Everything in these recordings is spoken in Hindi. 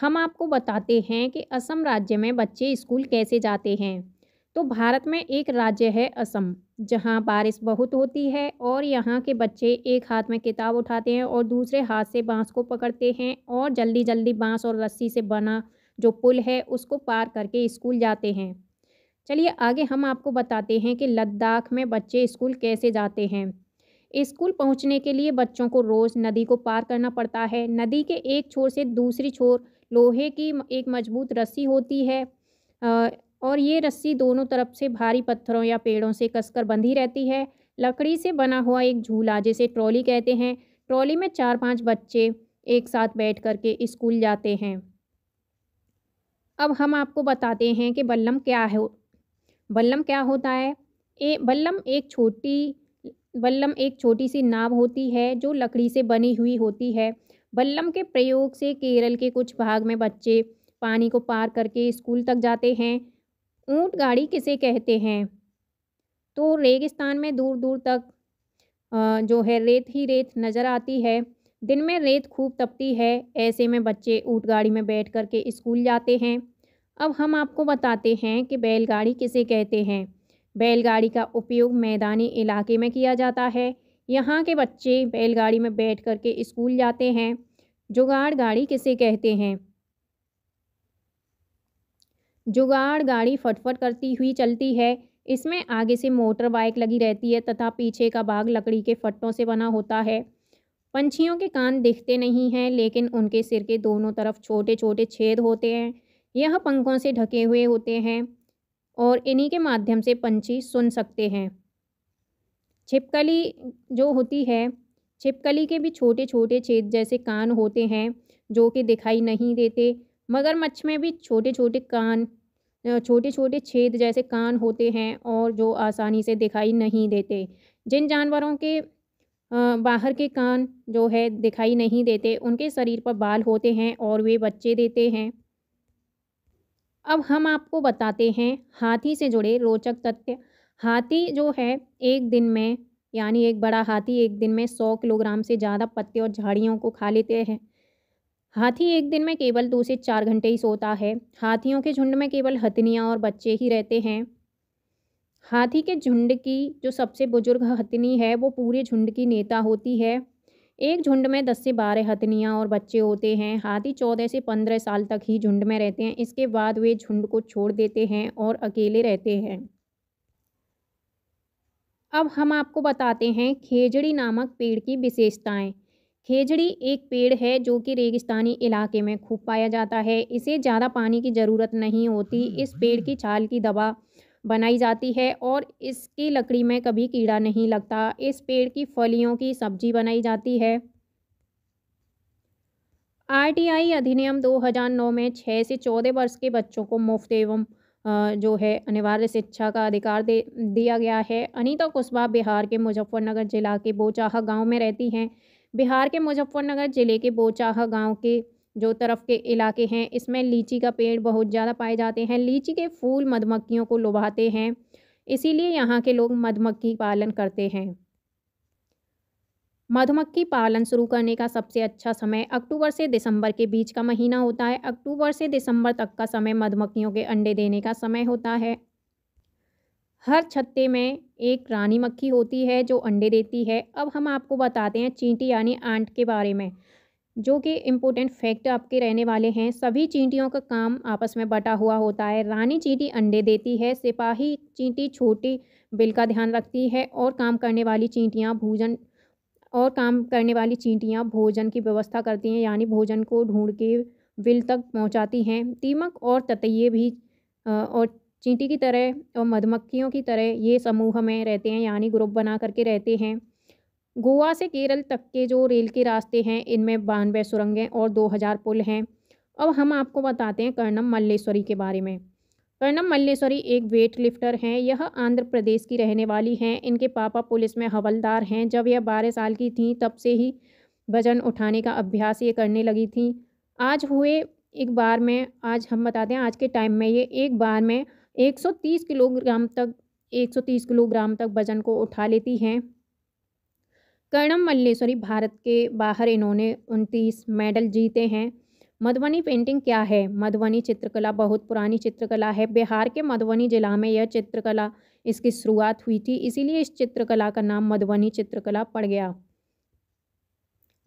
हम आपको बताते हैं कि असम राज्य में बच्चे स्कूल कैसे जाते हैं तो भारत में एक राज्य है असम जहाँ बारिश बहुत होती है और यहाँ के बच्चे एक हाथ में किताब उठाते हैं और दूसरे हाथ से बांस को पकड़ते हैं और जल्दी जल्दी बांस और रस्सी से बना जो पुल है उसको पार करके स्कूल जाते हैं चलिए आगे हम आपको बताते हैं कि लद्दाख में बच्चे स्कूल कैसे जाते हैं स्कूल पहुंचने के लिए बच्चों को रोज़ नदी को पार करना पड़ता है नदी के एक छोर से दूसरी छोर लोहे की एक मजबूत रस्सी होती है और ये रस्सी दोनों तरफ से भारी पत्थरों या पेड़ों से कसकर बंधी रहती है लकड़ी से बना हुआ एक झूला जिसे ट्रॉली कहते हैं ट्रॉली में चार पांच बच्चे एक साथ बैठ करके स्कूल जाते हैं अब हम आपको बताते हैं कि बल्लम क्या है बल्लम क्या होता है ए बल्लम एक छोटी बल्लम एक छोटी सी नाव होती है जो लकड़ी से बनी हुई होती है बल्लम के प्रयोग से केरल के कुछ भाग में बच्चे पानी को पार करके स्कूल तक जाते हैं ऊँट गाड़ी किसे कहते हैं तो रेगिस्तान में दूर दूर तक जो है रेत ही रेत नज़र आती है दिन में रेत खूब तपती है ऐसे में बच्चे ऊँट गाड़ी में बैठ करके स्कूल जाते हैं अब हम आपको बताते हैं कि बैलगाड़ी किसे कहते हैं बैलगाड़ी का उपयोग मैदानी इलाके में किया जाता है यहाँ के बच्चे बैलगाड़ी में बैठ कर के स्कूल जाते हैं जुगाड़ गाड़ी किसे कहते हैं जुगाड़ गाड़ी फटफट करती हुई चलती है इसमें आगे से मोटर बाइक लगी रहती है तथा पीछे का भाग लकड़ी के फट्टों से बना होता है पंछियों के कान दिखते नहीं हैं लेकिन उनके सिर के दोनों तरफ छोटे छोटे छेद होते हैं यह पंखों से ढके हुए होते हैं और इन्हीं के माध्यम से पंछी सुन सकते हैं छिपकली जो होती है छिपकली के भी छोटे छोटे छेद जैसे कान होते हैं जो कि दिखाई नहीं देते मगरमच्छ में भी छोटे छोटे कान छोटे छोटे छेद जैसे कान होते हैं और जो आसानी से दिखाई नहीं देते जिन जानवरों के बाहर के कान जो है दिखाई नहीं देते उनके शरीर पर बाल होते हैं और वे बच्चे देते हैं अब हम आपको बताते हैं हाथी से जुड़े रोचक तथ्य हाथी जो है एक दिन में यानी एक बड़ा हाथी एक दिन में सौ किलोग्राम से ज़्यादा पत्ते और झाड़ियों को खा लेते हैं हाथी एक दिन में केवल दो से चार घंटे ही सोता है हाथियों के झुंड में केवल हथनियाँ और बच्चे ही रहते हैं हाथी के झुंड की जो सबसे बुजुर्ग हथनी है वो पूरे झुंड की नेता होती है एक झुंड में दस से बारह हथनियाँ और बच्चे होते हैं हाथी चौदह से पंद्रह साल तक ही झुंड में रहते हैं इसके बाद वे झुंड को छोड़ देते हैं और अकेले रहते हैं अब हम आपको बताते हैं खेजड़ी नामक पेड़ की विशेषताएं खेजड़ी एक पेड़ है जो कि रेगिस्तानी इलाके में खूब पाया जाता है इसे ज़्यादा पानी की ज़रूरत नहीं होती हम्म, इस पेड़ की हम्म। छाल की दवा बनाई जाती है और इसकी लकड़ी में कभी कीड़ा नहीं लगता इस पेड़ की फलियों की सब्जी बनाई जाती है आरटीआई अधिनियम 2009 में 6 से 14 वर्ष के बच्चों को मुफ्त एवं जो है अनिवार्य शिक्षा का अधिकार दे दिया गया है अनीता कुशवाहा बिहार के मुजफ्फरनगर जिला के बोचाहा गांव में रहती हैं बिहार के मुजफ्फरनगर ज़िले के बोचाहा गांव के जो तरफ के इलाके हैं इसमें लीची का पेड़ बहुत ज़्यादा पाए जाते हैं लीची के फूल मधुमक्खियों को लुभाते हैं इसीलिए यहाँ के लोग मधुमक्खी पालन करते हैं मधुमक्खी पालन शुरू करने का सबसे अच्छा समय अक्टूबर से दिसंबर के बीच का महीना होता है अक्टूबर से दिसंबर तक का समय मधुमक्खियों के अंडे देने का समय होता है हर छत्ते में एक रानी मक्खी होती है जो अंडे देती है अब हम आपको बताते हैं चींटी यानी आंट के बारे में जो कि इम्पोर्टेंट फैक्ट आपके रहने वाले हैं सभी चींटियों का काम आपस में बटा हुआ होता है रानी चींटी अंडे देती है सिपाही चींटी छोटी बिल का ध्यान रखती है और काम करने वाली चींटियाँ भोजन और काम करने वाली चींटियाँ भोजन की व्यवस्था करती हैं यानी भोजन को ढूंढ के बिल तक पहुँचाती हैं दीमक और ततये भी और चींटी की तरह और मधुमक्खियों की तरह ये समूह में रहते हैं यानी ग्रुप बना करके रहते हैं गोवा से केरल तक के जो रेल के रास्ते हैं इनमें बानवे सुरंगें और 2000 पुल हैं अब हम आपको बताते हैं कर्णम मल्लेश्वरी के बारे में कर्णम मल्लेश्वरी एक वेट लिफ्टर हैं यह आंध्र प्रदेश की रहने वाली हैं इनके पापा पुलिस में हवलदार हैं जब यह बारह साल की थी तब से ही वजन उठाने का अभ्यास ये करने लगी थी आज हुए एक बार में आज हम बताते हैं आज के टाइम में ये एक बार में 130 किलोग्राम तक 130 किलोग्राम तक वजन को उठा लेती हैं कर्णम मल्लेश्वरी भारत के बाहर इन्होंने उनतीस मेडल जीते हैं मधुबनी पेंटिंग क्या है मधुबनी चित्रकला बहुत पुरानी चित्रकला है बिहार के मधुबनी जिला में यह चित्रकला इसकी शुरुआत हुई थी इसीलिए इस चित्रकला का नाम मधुबनी चित्रकला पड़ गया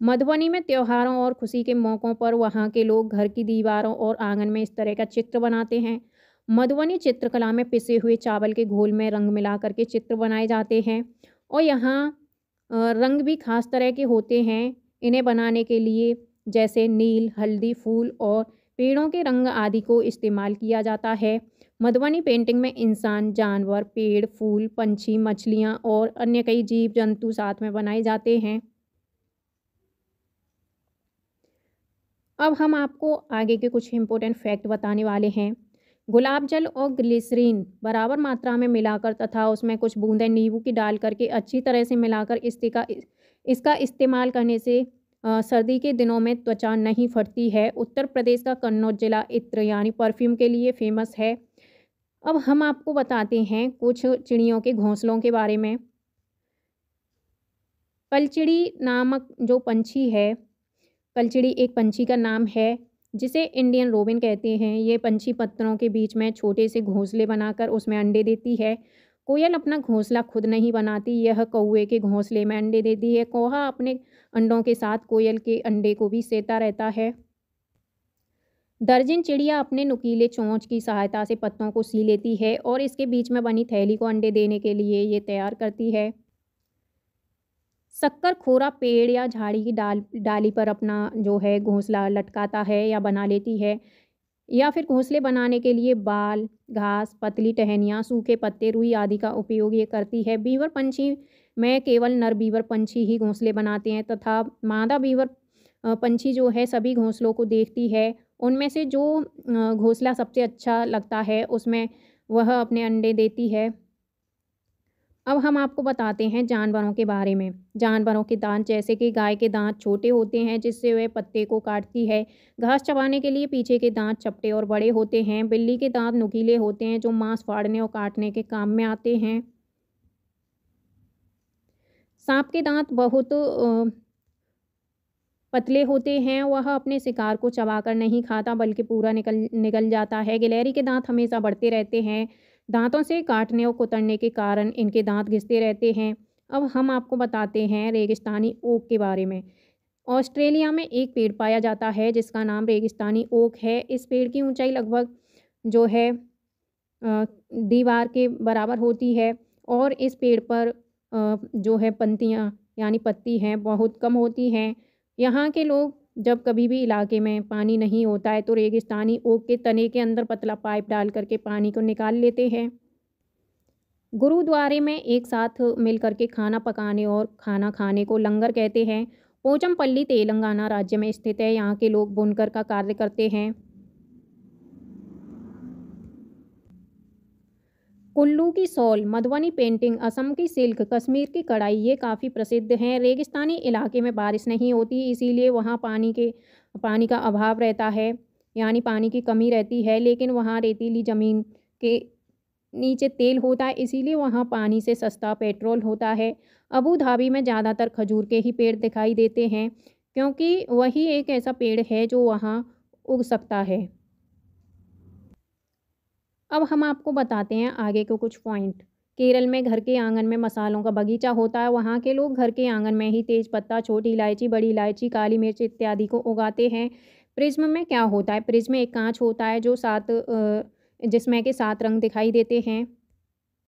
मधुबनी में त्योहारों और खुशी के मौक़ों पर वहाँ के लोग घर की दीवारों और आंगन में इस तरह का चित्र बनाते हैं मधुबनी चित्रकला में पिसे हुए चावल के घोल में रंग मिला करके चित्र बनाए जाते हैं और यहाँ रंग भी खास तरह के होते हैं इन्हें बनाने के लिए जैसे नील हल्दी फूल और पेड़ों के रंग आदि को इस्तेमाल किया जाता है मधुबनी पेंटिंग में इंसान जानवर पेड़ फूल पंछी मछलियाँ और अन्य कई जीव जंतु साथ में बनाए जाते हैं अब हम आपको आगे के कुछ इम्पोर्टेंट फैक्ट बताने वाले हैं गुलाब जल और ग्लिसरीन बराबर मात्रा में मिलाकर तथा उसमें कुछ बूंदें नींबू की डाल करके अच्छी तरह से मिलाकर इस्ते का इसका इस्तेमाल करने से सर्दी के दिनों में त्वचा नहीं फटती है उत्तर प्रदेश का कन्नौज जिला इत्र यानी परफ्यूम के लिए फेमस है अब हम आपको बताते हैं कुछ चिड़ियों के घोंसलों के बारे में कलचिड़ी नामक जो पंछी है कलचिड़ी एक पंछी का नाम है जिसे इंडियन रोबिन कहते हैं ये पंछी पत्थरों के बीच में छोटे से घोंसले बनाकर उसमें अंडे देती है कोयल अपना घोंसला खुद नहीं बनाती यह कौए के घोंसले में अंडे देती है कोहा अपने अंडों के साथ कोयल के अंडे को भी सेता रहता है दर्जन चिड़िया अपने नुकीले चोंच की सहायता से पत्तों को सी लेती है और इसके बीच में बनी थैली को अंडे देने के लिए ये तैयार करती है शक्कर खोरा पेड़ या झाड़ी की डाल डाली पर अपना जो है घोंसला लटकाता है या बना लेती है या फिर घोंसले बनाने के लिए बाल घास पतली टहनियाँ सूखे पत्ते रुई आदि का उपयोग ये करती है बीवर पंछी में केवल नर बीवर पंछी ही घोंसले बनाते हैं तथा मादा बीवर पंछी जो है सभी घोंसलों को देखती है उनमें से जो घोंसला सबसे अच्छा लगता है उसमें वह अपने अंडे देती है अब हम आपको बताते हैं जानवरों के बारे में जानवरों के दांत जैसे कि गाय के दांत छोटे होते हैं जिससे वह पत्ते को काटती है घास चबाने के लिए पीछे के दांत चपटे और बड़े होते हैं बिल्ली के दांत नुकीले होते हैं जो मांस फाड़ने और काटने के काम में आते हैं सांप के दांत बहुत पतले होते हैं वह अपने शिकार को चबाकर नहीं खाता बल्कि पूरा निकल निकल जाता है गिलहरी के दांत हमेशा बढ़ते रहते हैं दांतों से काटने और कुतरने के कारण इनके दांत घिसते रहते हैं अब हम आपको बताते हैं रेगिस्तानी ओक के बारे में ऑस्ट्रेलिया में एक पेड़ पाया जाता है जिसका नाम रेगिस्तानी ओक है इस पेड़ की ऊंचाई लगभग जो है दीवार के बराबर होती है और इस पेड़ पर जो है पंतियाँ यानी पत्ती हैं बहुत कम होती हैं यहाँ के लोग जब कभी भी इलाके में पानी नहीं होता है तो रेगिस्तानी ओक के तने के अंदर पतला पाइप डाल करके पानी को निकाल लेते हैं गुरुद्वारे में एक साथ मिल करके खाना पकाने और खाना खाने को लंगर कहते हैं पोचमपल्ली तेलंगाना राज्य में स्थित है यहाँ के लोग बुनकर का कार्य करते हैं कुल्लू की सॉल मधुबनी पेंटिंग असम की सिल्क कश्मीर की कढ़ाई ये काफ़ी प्रसिद्ध हैं रेगिस्तानी इलाके में बारिश नहीं होती इसीलिए वहाँ पानी के पानी का अभाव रहता है यानी पानी की कमी रहती है लेकिन वहाँ रेतीली ज़मीन के नीचे तेल होता है इसीलिए वहाँ पानी से सस्ता पेट्रोल होता है अबू धाबी में ज़्यादातर खजूर के ही पेड़ दिखाई देते हैं क्योंकि वही एक ऐसा पेड़ है जो वहाँ उग सकता है अब हम आपको बताते हैं आगे के कुछ पॉइंट केरल में घर के आंगन में मसालों का बगीचा होता है वहाँ के लोग घर के आंगन में ही तेज पत्ता छोटी इलायची बड़ी इलायची काली मिर्च इत्यादि को उगाते हैं प्रिज्म में क्या होता है प्रिज्म एक कांच होता है जो सात जिसमें के सात रंग दिखाई देते हैं